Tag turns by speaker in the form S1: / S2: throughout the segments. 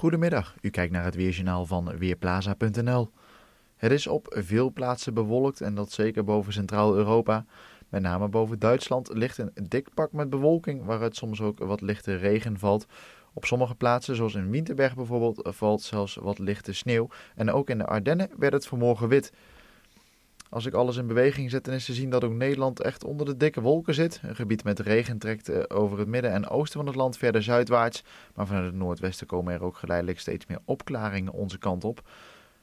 S1: Goedemiddag, u kijkt naar het weerjournaal van Weerplaza.nl. Het is op veel plaatsen bewolkt en dat zeker boven Centraal-Europa. Met name boven Duitsland ligt een dik pak met bewolking waaruit soms ook wat lichte regen valt. Op sommige plaatsen, zoals in Winterberg bijvoorbeeld, valt zelfs wat lichte sneeuw. En ook in de Ardennen werd het vanmorgen wit. Als ik alles in beweging zet, dan is te zien dat ook Nederland echt onder de dikke wolken zit. Een gebied met regen trekt eh, over het midden en oosten van het land verder zuidwaarts. Maar vanuit het noordwesten komen er ook geleidelijk steeds meer opklaringen onze kant op.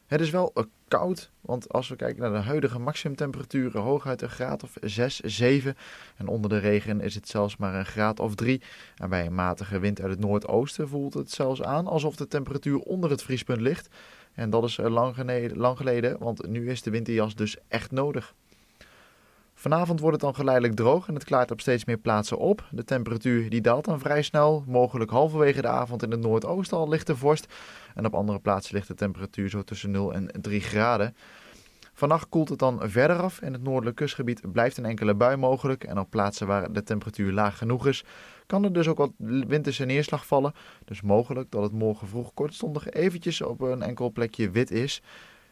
S1: Het is wel eh, koud, want als we kijken naar de huidige maximumtemperaturen, hooguit een graad of 6, 7. En onder de regen is het zelfs maar een graad of 3. En bij een matige wind uit het noordoosten voelt het zelfs aan alsof de temperatuur onder het vriespunt ligt. En dat is eh, lang geleden, lang geleden, want nu is de winterjas dus echt nodig. Vanavond wordt het dan geleidelijk droog en het klaart op steeds meer plaatsen op. De temperatuur die daalt dan vrij snel. Mogelijk halverwege de avond in het noordoosten al de vorst. En op andere plaatsen ligt de temperatuur zo tussen 0 en 3 graden. Vannacht koelt het dan verder af en het noordelijk kustgebied blijft een enkele bui mogelijk. En op plaatsen waar de temperatuur laag genoeg is, kan er dus ook wat winterse neerslag vallen. Dus mogelijk dat het morgen vroeg kortstondig eventjes op een enkel plekje wit is.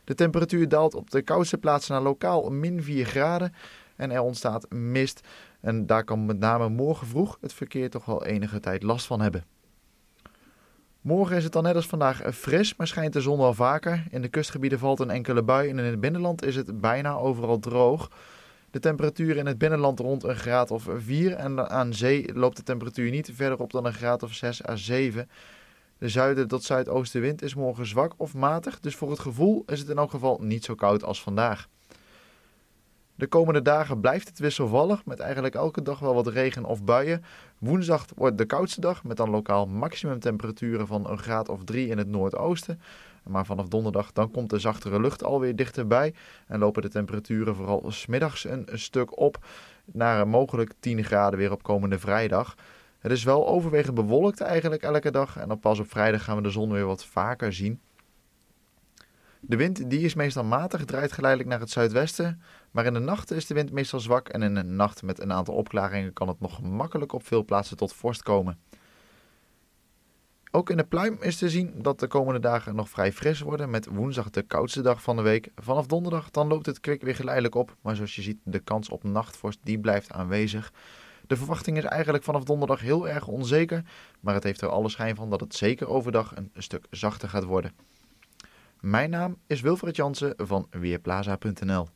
S1: De temperatuur daalt op de koudste plaatsen naar lokaal min 4 graden en er ontstaat mist. En daar kan met name morgen vroeg het verkeer toch wel enige tijd last van hebben. Morgen is het dan net als vandaag fris, maar schijnt de zon wel vaker. In de kustgebieden valt een enkele bui en in het binnenland is het bijna overal droog. De temperatuur in het binnenland rond een graad of 4 en aan zee loopt de temperatuur niet verder op dan een graad of 6 à 7. De zuiden tot zuidoostenwind is morgen zwak of matig, dus voor het gevoel is het in elk geval niet zo koud als vandaag. De komende dagen blijft het wisselvallig, met eigenlijk elke dag wel wat regen of buien. Woensdag wordt de koudste dag, met dan lokaal temperaturen van een graad of 3 in het noordoosten. Maar vanaf donderdag dan komt de zachtere lucht alweer dichterbij en lopen de temperaturen vooral smiddags een stuk op naar mogelijk 10 graden weer op komende vrijdag. Het is wel overwegend bewolkt eigenlijk elke dag en dan pas op vrijdag gaan we de zon weer wat vaker zien. De wind die is meestal matig, draait geleidelijk naar het zuidwesten. Maar in de nachten is de wind meestal zwak en in een nacht met een aantal opklaringen kan het nog makkelijk op veel plaatsen tot vorst komen. Ook in de pluim is te zien dat de komende dagen nog vrij fris worden met woensdag de koudste dag van de week. Vanaf donderdag dan loopt het kwik weer geleidelijk op, maar zoals je ziet de kans op nachtvorst die blijft aanwezig. De verwachting is eigenlijk vanaf donderdag heel erg onzeker, maar het heeft er alle schijn van dat het zeker overdag een stuk zachter gaat worden. Mijn naam is Wilfred Jansen van Weerplaza.nl.